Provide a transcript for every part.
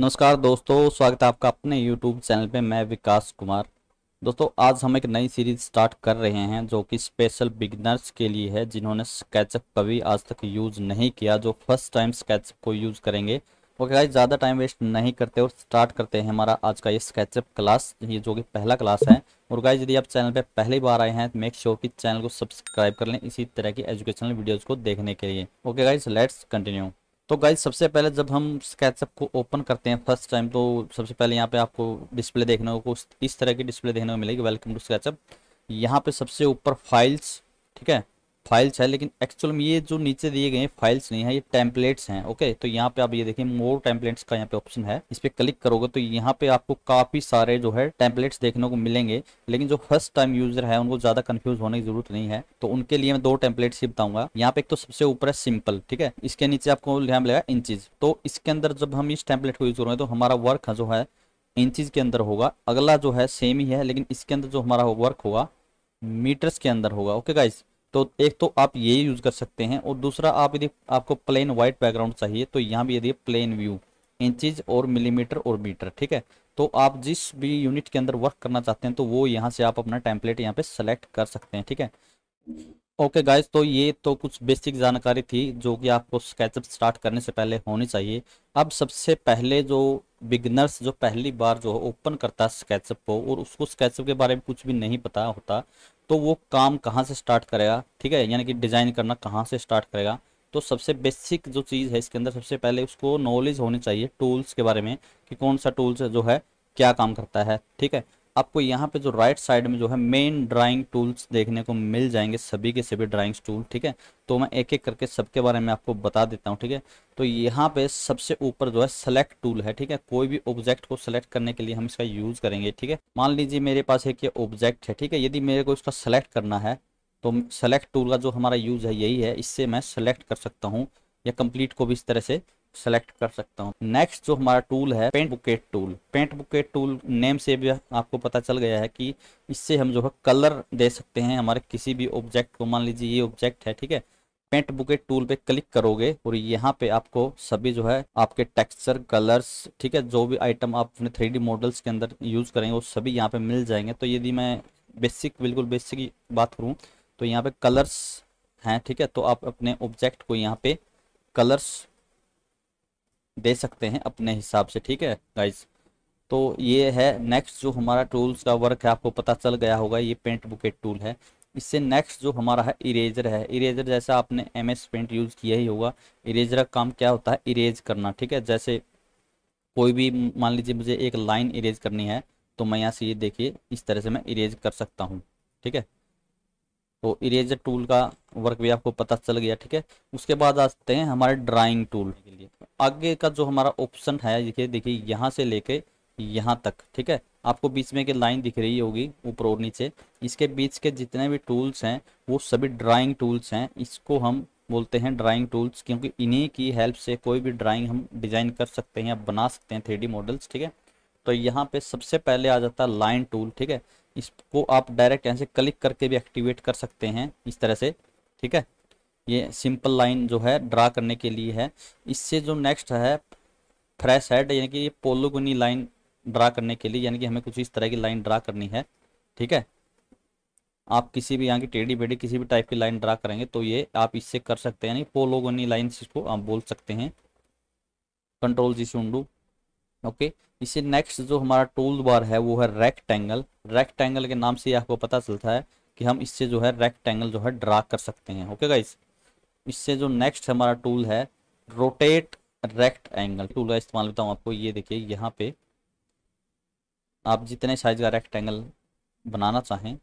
नमस्कार दोस्तों स्वागत है आपका अपने YouTube चैनल पे मैं विकास कुमार दोस्तों आज हम एक नई सीरीज स्टार्ट कर रहे हैं जो कि स्पेशल बिगनर्स के लिए है जिन्होंने स्केचअप कभी आज तक यूज़ नहीं किया जो फर्स्ट टाइम स्केचअप को यूज़ करेंगे ओके क्या ज़्यादा टाइम वेस्ट नहीं करते और स्टार्ट करते हैं हमारा आज का ये स्केचअप क्लास ये जो कि पहला क्लास है और गाय यदि आप चैनल पर पहली बार आए हैं तो मेक श्योर की चैनल को सब्सक्राइब कर लें इसी तरह की एजुकेशनल वीडियोज़ को देखने के लिए ओके गाइज लेट्स कंटिन्यू तो गाइज सबसे पहले जब हम स्केचअप को ओपन करते हैं फर्स्ट टाइम तो सबसे पहले यहाँ पे आपको डिस्प्ले देखने को इस तरह की डिस्प्ले देखने को मिलेगी वेलकम टू स्केचअप यहाँ पे सबसे ऊपर फाइल्स ठीक है फाइल्स है लेकिन एक्चुअल में ये जो नीचे दिए गए फाइल्स नहीं है ये टेम्पलेट्स हैं ओके तो यहाँ पे आप ये देखिए मोर टेम्पलेट्स का यहाँ पे ऑप्शन है इस पर क्लिक करोगे तो यहाँ पे आपको काफी सारे जो है टेम्पलेट्स देखने को मिलेंगे लेकिन जो फर्स्ट टाइम यूजर है उनको ज्यादा कंफ्यूज होने की जरूरत नहीं है तो उनके लिए मैं दो टेम्पलेट्स ही बताऊंगा यहाँ पे एक तो सबसे ऊपर है सिंपल ठीक है इसके नीचे आपको ध्यान मिलेगा इंचीज तो इसके अंदर जब हम इस टेम्पलेट को यूज करेंगे तो हमारा वर्क जो है इंचज के अंदर होगा अगला जो है सेम ही है लेकिन इसके अंदर जो हमारा वर्क होगा मीटर्स के अंदर होगा ओके गाइस तो एक तो आप ये यूज़ कर सकते हैं और दूसरा आप यदि आपको प्लेन व्हाइट बैकग्राउंड चाहिए तो यहाँ भी यदि प्लेन व्यू इंचज और मिलीमीटर और मीटर ठीक है तो आप जिस भी यूनिट के अंदर वर्क करना चाहते हैं तो वो यहाँ से आप अपना टेम्पलेट यहाँ पे सेलेक्ट कर सकते हैं ठीक है ओके गाइज तो ये तो कुछ बेसिक जानकारी थी जो कि आपको स्केचअप स्टार्ट करने से पहले होनी चाहिए अब सबसे पहले जो बिगनर्स जो पहली बार जो है ओपन करता है स्केचअप को और उसको स्केचअप के बारे में कुछ भी नहीं पता होता तो वो काम कहाँ से स्टार्ट करेगा ठीक है यानी कि डिज़ाइन करना कहाँ से स्टार्ट करेगा तो सबसे बेसिक जो चीज़ है इसके अंदर सबसे पहले उसको नॉलेज होनी चाहिए टूल्स के बारे में कि कौन सा टूल्स जो है क्या काम करता है ठीक है आपको यहाँ पे जो राइट साइड में जो है मेन ड्राइंग टूल्स देखने को मिल जाएंगे सभी के सभी ड्राइंग टूल ठीक है तो मैं एक एक करके सबके बारे में आपको बता देता हूँ ठीक है तो यहाँ पे सबसे ऊपर जो है सेलेक्ट टूल है ठीक है कोई भी ऑब्जेक्ट को सेलेक्ट करने के लिए हम इसका यूज़ करेंगे ठीक है मान लीजिए मेरे पास एक ये ऑब्जेक्ट है ठीक है यदि मेरे को इसका सेलेक्ट करना है तो सेलेक्ट टूल का जो हमारा यूज़ है यही है इससे मैं सेलेक्ट कर सकता हूँ या कंप्लीट को भी इस तरह से सेलेक्ट कर सकता हूँ नेक्स्ट जो हमारा टूल है paint bucket tool paint bucket tool name से भी आपको पता चल गया है कि इससे हम जो है कलर दे सकते हैं हमारे किसी भी ऑब्जेक्ट को मान लीजिए ये ऑब्जेक्ट है ठीक है पेंट बुकेट टूल पे क्लिक करोगे और यहाँ पे आपको सभी जो है आपके टेक्सचर कलर्स ठीक है जो भी आइटम आप अपने थ्री मॉडल्स के अंदर यूज करेंगे वो सभी यहाँ पे मिल जाएंगे तो यदि मैं बेसिक बिल्कुल बेसिक बात करूँ तो यहाँ पे कलर्स हैं ठीक है तो आप अपने ऑब्जेक्ट को यहाँ पे कलर्स दे सकते हैं अपने हिसाब से ठीक है गाइज तो ये है नेक्स्ट जो हमारा टूल्स का वर्क है आपको पता चल गया होगा ये पेंट बुकेट टूल है इससे नेक्स्ट जो हमारा है इरेजर है इरेजर जैसा आपने एम एस पेंट यूज़ किया ही होगा इरेजर का काम क्या होता है इरेज करना ठीक है जैसे कोई भी मान लीजिए मुझे एक लाइन इरेज करनी है तो मैं यहाँ से ये देखिए इस तरह से मैं इरेज कर सकता हूँ ठीक है तो इरेजर टूल का वर्क भी आपको पता चल गया ठीक है उसके बाद आते हैं हमारे ड्राइंग टूल के लिए आगे का जो हमारा ऑप्शन है देखिए देखिए यहाँ से लेके यहाँ तक ठीक है आपको बीच में एक लाइन दिख रही होगी ऊपर और नीचे इसके बीच के जितने भी टूल्स हैं वो सभी ड्राइंग टूल्स हैं इसको हम बोलते हैं ड्राइंग टूल्स क्योंकि इन्हीं की हेल्प से कोई भी ड्राइंग हम डिज़ाइन कर सकते हैं या बना सकते हैं थ्री मॉडल्स ठीक है तो यहाँ पे सबसे पहले आ जाता है लाइन टूल ठीक है इसको आप डायरेक्ट यहाँ से क्लिक करके भी एक्टिवेट कर सकते हैं इस तरह से ठीक है ये सिंपल लाइन जो है ड्रा करने के लिए है इससे जो नेक्स्ट है फ्रेश हेड यानी कि ये पोलोगोनी लाइन ड्रा करने के लिए यानी कि हमें कुछ इस तरह की लाइन ड्रा करनी है ठीक है आप किसी भी यहाँ की टेढ़ी बेढ़ी किसी भी टाइप की लाइन ड्रा करेंगे तो ये आप इससे कर सकते हैं यानी पोलोगोनी लाइन इसको आप बोल सकते हैं कंट्रोल जी सुंडू ओके इसे नेक्स्ट जो हमारा टूल बार है वो है रेक्टेंगल रेक्टेंगल के नाम से आपको पता चलता है कि हम इससे जो है रेक्टेंगल जो है ड्रा कर सकते हैं ओके गाइस इससे जो नेक्स्ट हमारा टूल है रोटेट रेक्ट एंगल टूल का इस्तेमाल बताऊँ आपको ये देखिए यहाँ पे आप जितने साइज का रेक्ट एंगल बनाना चाहें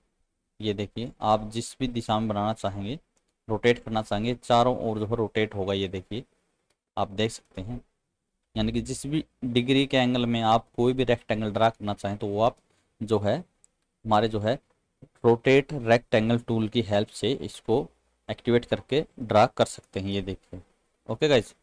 ये देखिए आप जिस भी दिशा में बनाना चाहेंगे रोटेट करना चाहेंगे चारों ओर जो है रोटेट होगा ये देखिए आप देख सकते हैं यानी कि जिस भी डिग्री के एंगल में आप कोई भी रेक्ट एंगल ड्रा करना चाहें तो वो आप जो है हमारे जो है रोटेट रेक्ट एंगल टूल की हेल्प से इसको एक्टिवेट करके ड्रा कर सकते हैं ये देखिए ओके गाइज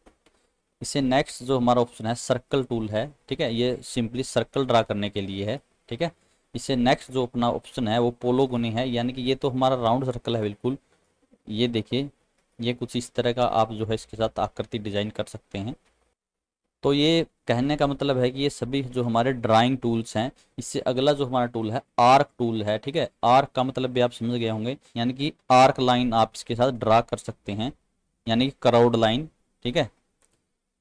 इससे नेक्स्ट जो हमारा ऑप्शन है सर्कल टूल है ठीक है ये सिंपली सर्कल ड्रा करने के लिए है ठीक है इससे नेक्स्ट जो अपना ऑप्शन है वो पोलोगोनी है यानी कि ये तो हमारा राउंड सर्कल है बिल्कुल ये देखिए ये कुछ इस तरह का आप जो है इसके साथ आकृति डिजाइन कर सकते हैं तो ये कहने का मतलब है कि ये सभी जो हमारे ड्राइंग टूल्स हैं इससे अगला जो हमारा टूल है आर्क टूल है ठीक है आर्क का मतलब भी आप समझ गए होंगे यानी कि आर्क लाइन आप इसके साथ ड्रा कर सकते हैं यानी कि कराउड लाइन ठीक है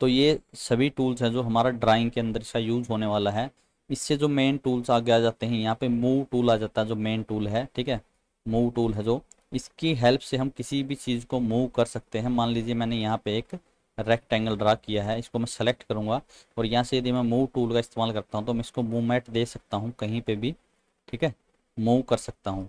तो ये सभी टूल्स हैं जो हमारा ड्राइंग के अंदर इसका यूज होने वाला है इससे जो मेन टूल्स आगे आ जाते हैं यहाँ पे मूव टूल आ जाता है जो मेन टूल है ठीक है मूव टूल है जो इसकी हेल्प से हम किसी भी चीज़ को मूव कर सकते हैं मान लीजिए मैंने यहाँ पे एक रेक्टेंगल ड्रा किया है इसको मैं सेलेक्ट करूंगा और यहाँ से यदि मैं मूव टूल का इस्तेमाल करता हूँ तो मैं इसको मूवमेंट दे सकता हूँ कहीं पर भी ठीक है मूव कर सकता हूँ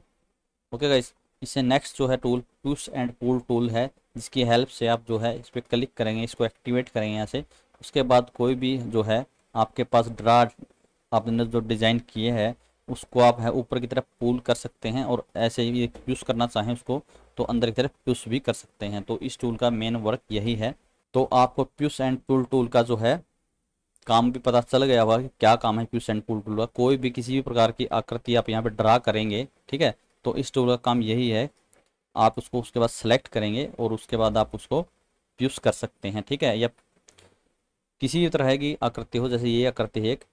ओके गाइस इससे नेक्स्ट जो है tool push and pull tool है जिसकी हेल्प से आप जो है इस पर क्लिक करेंगे इसको एक्टिवेट करेंगे यहाँ से उसके बाद कोई भी जो है आपके पास ड्रा आपने जो डिज़ाइन किए हैं उसको आप है ऊपर की तरफ पुल कर सकते हैं और ऐसे ही प्यूस करना चाहें उसको तो अंदर की तरफ प्यूस भी कर सकते हैं तो इस टूल का मेन वर्क यही है तो आपको प्यूस एंड पुल टूल का जो है काम भी पता चल गया होगा क्या काम है प्यूस एंड पुल टूल का कोई भी किसी भी प्रकार की आकृति आप यहाँ पे ड्रा करेंगे ठीक है तो इस टूल का काम यही है आप उसको उसके बाद सेलेक्ट करेंगे और उसके बाद आप उसको प्यूस कर सकते हैं ठीक है या किसी भी तरह की आकृति हो जैसे ये आकृति है एक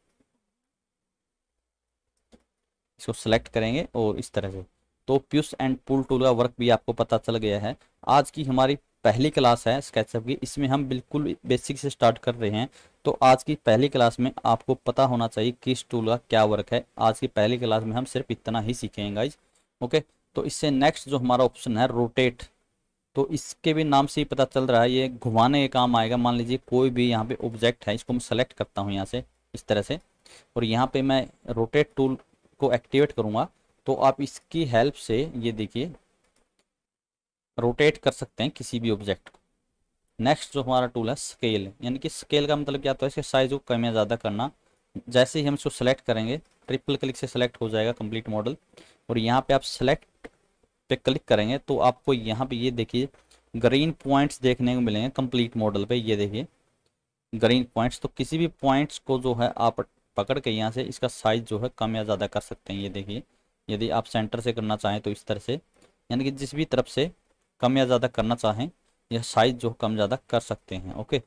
इसको सेलेक्ट करेंगे और इस तरह से तो प्यूस एंड पुल टूल का वर्क भी आपको पता चल गया है आज की हमारी पहली क्लास है स्केचअप की इसमें हम बिल्कुल बेसिक से स्टार्ट कर रहे हैं तो आज की पहली क्लास में आपको पता होना चाहिए किस टूल का क्या वर्क है आज की पहली क्लास में हम सिर्फ इतना ही सीखेंगे गाइज ओके तो इससे नेक्स्ट जो हमारा ऑप्शन है रोटेट तो इसके भी नाम से ही पता चल रहा है ये घुमाने के काम आएगा मान लीजिए कोई भी यहाँ पे ऑब्जेक्ट है इसको मैं सेलेक्ट करता हूँ यहाँ से इस तरह से और यहाँ पे मैं रोटेट टूल को एक्टिवेट करूँगा तो आप इसकी हेल्प से ये देखिए रोटेट कर सकते हैं किसी भी ऑब्जेक्ट को नेक्स्ट जो हमारा टूल है स्केल यानी कि स्केल का मतलब क्या होता है इसके साइज को कम या ज़्यादा करना जैसे ही हम इसको सेलेक्ट करेंगे ट्रिपल क्लिक से सेलेक्ट हो जाएगा कंप्लीट मॉडल और यहाँ पे आप सेलेक्ट पे क्लिक करेंगे तो आपको यहाँ पे ये देखिए ग्रीन पॉइंट्स देखने को मिलेंगे कंप्लीट मॉडल पे ये देखिए ग्रीन पॉइंट्स तो किसी भी पॉइंट्स को जो है आप पकड़ के यहाँ से इसका साइज जो है कम या ज़्यादा कर सकते हैं ये देखिए यदि आप सेंटर से करना चाहें तो इस तरह से यानी कि जिस भी तरफ से कम या ज़्यादा करना चाहें या साइज जो कम ज़्यादा कर सकते हैं ओके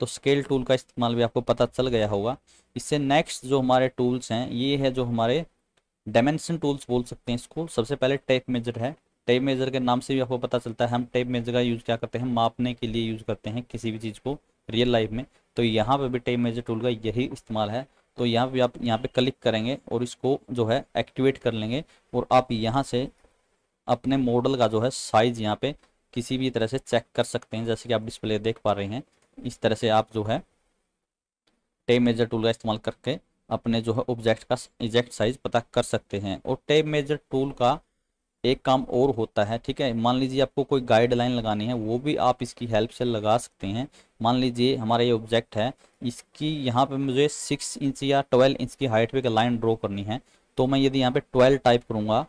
तो स्केल टूल का इस्तेमाल भी आपको पता चल गया होगा इससे नेक्स्ट जो हमारे टूल्स हैं ये है जो हमारे डायमेंशन टूल्स बोल सकते हैं इसको सबसे पहले टेप मेजर है टेप मेजर के नाम से भी आपको पता चलता है हम टेप मेजर का यूज़ क्या करते हैं मापने के लिए यूज़ करते हैं किसी भी चीज़ को रियल लाइफ में तो यहाँ पे भी टेप मेजर टूल का यही इस्तेमाल है तो यहाँ पे आप यहाँ पे क्लिक करेंगे और इसको जो है एक्टिवेट कर लेंगे और आप यहाँ से अपने मॉडल का जो है साइज यहाँ पे किसी भी तरह से चेक कर सकते हैं जैसे कि आप डिस्प्ले देख पा रहे हैं इस तरह से आप जो है टेप मेजर टूल का इस्तेमाल करके अपने जो है ऑब्जेक्ट का एग्जैक्ट साइज पता कर सकते हैं और टेप मेजर टूल का एक काम और होता है ठीक है मान लीजिए आपको कोई गाइडलाइन लगानी है वो भी आप इसकी हेल्प से लगा सकते हैं मान लीजिए हमारा ये ऑब्जेक्ट है इसकी यहाँ पे मुझे सिक्स इंच या ट्वेल्व इंच की हाइट पे एक लाइन ड्रॉ करनी है तो मैं यदि यहाँ पे ट्वेल्व टाइप करूँगा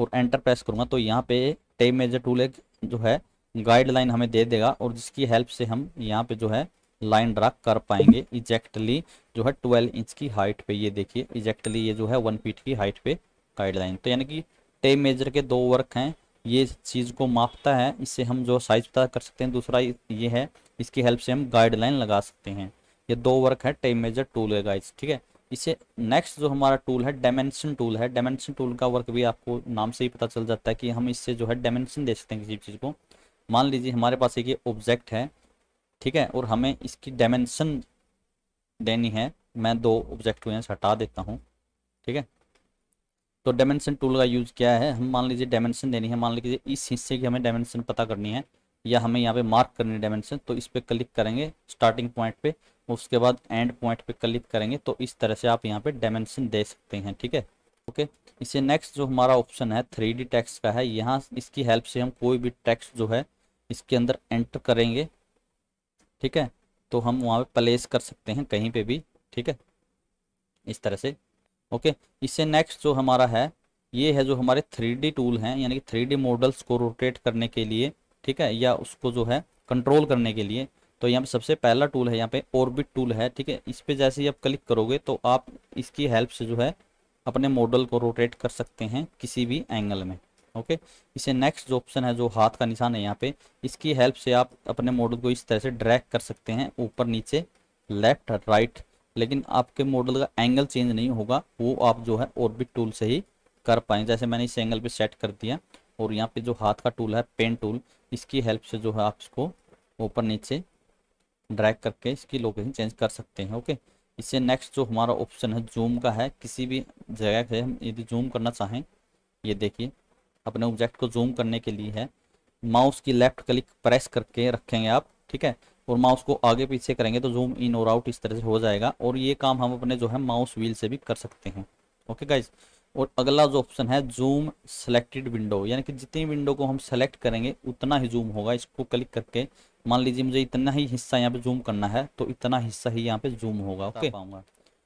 और एंटर प्रेस करूंगा तो यहाँ पे टेप मेजर टूल एक जो है गाइडलाइन हमें दे देगा और जिसकी हेल्प से हम यहाँ पे जो है लाइन ड्रा कर पाएंगे इजेक्टली जो है 12 इंच की हाइट पे ये देखिए इजेक्टली ये जो है वन फीट की हाइट पे गाइडलाइन तो यानी कि टेप मेजर के दो वर्क हैं ये चीज़ को मापता है इससे हम जो साइज पता कर सकते हैं दूसरा ये है इसकी हेल्प से हम गाइडलाइन लगा सकते हैं ये दो वर्क है टेप मेजर टूल है गाइज ठीक है इसे नेक्स्ट जो हमारा टूल है डायमेंशन टूल है डायमेंशन टूल का वर्क भी आपको नाम से ही पता चल जाता है कि हम इससे जो है डायमेंशन दे सकते हैं किसी चीज़ को मान लीजिए हमारे पास एक ऑब्जेक्ट है ठीक है और हमें इसकी डायमेंशन देनी है मैं दो ऑब्जेक्ट को यहाँ से हटा देता हूँ ठीक है तो डायमेंशन टूल का यूज़ क्या है हम मान लीजिए डायमेंशन देनी है मान लीजिए इस हिस्से की हमें डायमेंशन पता करनी है या हमें यहाँ पे मार्क करनी है डायमेंशन तो इस पर क्लिक करेंगे स्टार्टिंग पॉइंट पे उसके बाद एंड पॉइंट पे क्लिक करेंगे तो इस तरह से आप यहाँ पे डायमेंशन दे सकते हैं ठीक है ओके इसे नेक्स्ट जो हमारा ऑप्शन है थ्री डी टैक्स का है यहाँ इसकी हेल्प से हम कोई भी टैक्स जो है इसके अंदर एंटर करेंगे ठीक है तो हम वहाँ पे प्लेस कर सकते हैं कहीं पे भी ठीक है इस तरह से ओके इससे नेक्स्ट जो हमारा है ये है जो हमारे थ्री डी टूल हैं यानी कि थ्री डी मॉडल्स को रोटेट करने के लिए ठीक है या उसको जो है कंट्रोल करने के लिए तो यहाँ पे सबसे पहला टूल है यहाँ पे ऑर्बिट टूल है ठीक है इस पर जैसे ही आप क्लिक करोगे तो आप इसकी हेल्प से जो है अपने मॉडल को रोटेट कर सकते हैं किसी भी एंगल में ओके इसे नेक्स्ट जो ऑप्शन है जो हाथ का निशान है यहाँ पे इसकी हेल्प से आप अपने मॉडल को इस तरह से ड्रैग कर सकते हैं ऊपर नीचे लेफ्ट राइट लेकिन आपके मॉडल का एंगल चेंज नहीं होगा वो आप जो है ऑर्बिट टूल से ही कर पाए जैसे मैंने इस एंगल पे सेट कर दिया और यहाँ पे जो हाथ का टूल है पेन टूल इसकी हेल्प से जो है आप इसको ऊपर नीचे ड्रैग करके इसकी लोकेशन चेंज कर सकते हैं ओके इससे नेक्स्ट जो हमारा ऑप्शन है जूम का है किसी भी जगह पे हम यदि जूम करना चाहें ये देखिए अपने ऑब्जेक्ट को जूम करने के लिए है माउस की लेफ्ट क्लिक प्रेस करके रखेंगे आप ठीक है और माउस को आगे पीछे करेंगे तो जूम इन और आउट इस तरह से हो जाएगा और ये काम हम अपने जो है माउस व्हील से भी कर सकते हैं ओके गाइज और अगला जो ऑप्शन है जूम सेलेक्टेड विंडो यानी कि जितनी विंडो को हम सेलेक्ट करेंगे उतना ही जूम होगा इसको क्लिक करके मान लीजिए मुझे इतना ही हिस्सा यहाँ पे जूम करना है तो इतना हिस्सा ही यहाँ पे जूम होगा ओके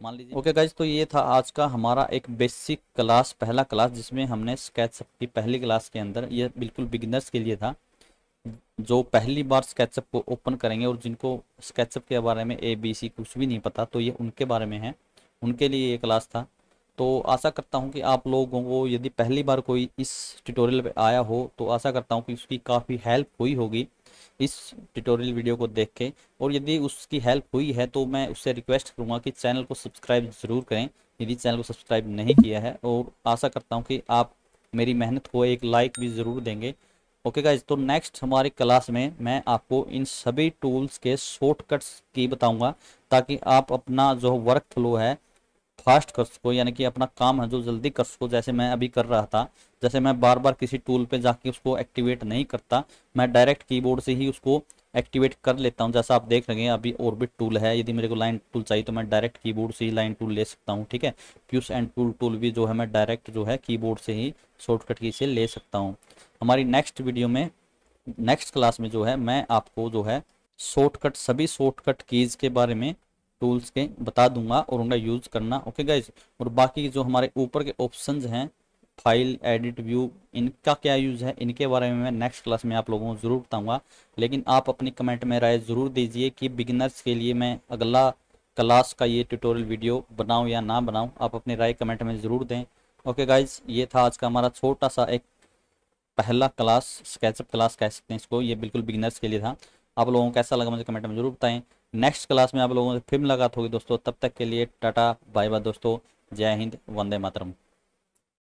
मान लीजिए ओके गाइज तो ये था आज का हमारा एक बेसिक क्लास पहला क्लास जिसमें हमने स्केचअप की पहली क्लास के अंदर ये बिल्कुल बिगिनर्स के लिए था जो पहली बार स्केचअप को ओपन करेंगे और जिनको स्केचअप के बारे में ए बी सी कुछ भी नहीं पता तो ये उनके बारे में है उनके लिए ये क्लास था तो आशा करता हूँ कि आप लोगों को यदि पहली बार कोई इस ट्यूटोरियल पे आया हो तो आशा करता हूँ कि उसकी काफ़ी हेल्प हुई होगी इस ट्यूटोरियल वीडियो को देख के और यदि उसकी हेल्प हुई है तो मैं उससे रिक्वेस्ट करूँगा कि चैनल को सब्सक्राइब ज़रूर करें यदि चैनल को सब्सक्राइब नहीं किया है और आशा करता हूँ कि आप मेरी मेहनत को एक लाइक भी ज़रूर देंगे ओके गाइज तो नेक्स्ट हमारी क्लास में मैं आपको इन सभी टूल्स के शॉर्टकट्स की बताऊंगा ताकि आप अपना जो वर्क फ्लो है फास्ट कर सको यानी कि अपना काम है जो जल्दी कर सको जैसे मैं अभी कर रहा था जैसे मैं बार बार किसी टूल पे जाके उसको एक्टिवेट नहीं करता मैं डायरेक्ट कीबोर्ड से ही उसको एक्टिवेट कर लेता हूँ जैसा आप देख रहे हैं अभी ऑर्बिट टूल है यदि मेरे को लाइन टूल चाहिए तो मैं डायरेक्ट कीबोर्ड से ही लाइन टूल ले सकता हूँ ठीक है प्यूस एंड टूल टूल भी जो है मैं डायरेक्ट जो है कीबोर्ड से ही शॉर्टकट की से ले सकता हूँ हमारी नेक्स्ट वीडियो में नेक्स्ट क्लास में जो है मैं आपको जो है शॉर्टकट सभी शॉर्टकट कीज़ के बारे में टूल्स के बता दूंगा और उनका यूज़ करना ओके गाइज और बाकी जो हमारे ऊपर के ऑप्शन हैं फाइल एडिट व्यू इनका क्या यूज़ है इनके बारे में मैं नेक्स्ट क्लास में आप लोगों को ज़रूर बताऊंगा लेकिन आप अपनी कमेंट में राय ज़रूर दीजिए कि बिगिनर्स के लिए मैं अगला क्लास का ये ट्यूटोरियल वीडियो बनाऊं या ना बनाऊं आप अपनी राय कमेंट में ज़रूर दें ओके गाइज ये था आज का हमारा छोटा सा एक पहला क्लास स्केचअप क्लास कह सकते हैं इसको ये बिल्कुल बिगिनर्स के लिए था आप लोगों को कैसा लगा मुझे कमेंट में जरूर बताएं नेक्स्ट क्लास में आप लोगों से फिर मुलाकात होगी दोस्तों तब तक के लिए टाटा बाय बाय दोस्तों जय हिंद वंदे मातरम